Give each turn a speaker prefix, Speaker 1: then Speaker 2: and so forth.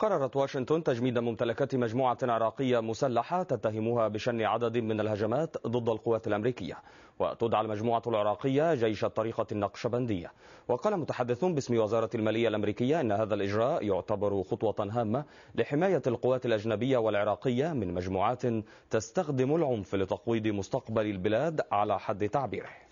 Speaker 1: قررت واشنطن تجميد ممتلكات مجموعة عراقية مسلحة تتهمها بشن عدد من الهجمات ضد القوات الأمريكية وتدعى المجموعة العراقية جيش الطريقة النقشبندية وقال متحدث باسم وزارة المالية الأمريكية أن هذا الإجراء يعتبر خطوة هامة لحماية القوات الأجنبية والعراقية من مجموعات تستخدم العنف لتقويض مستقبل البلاد على حد تعبيره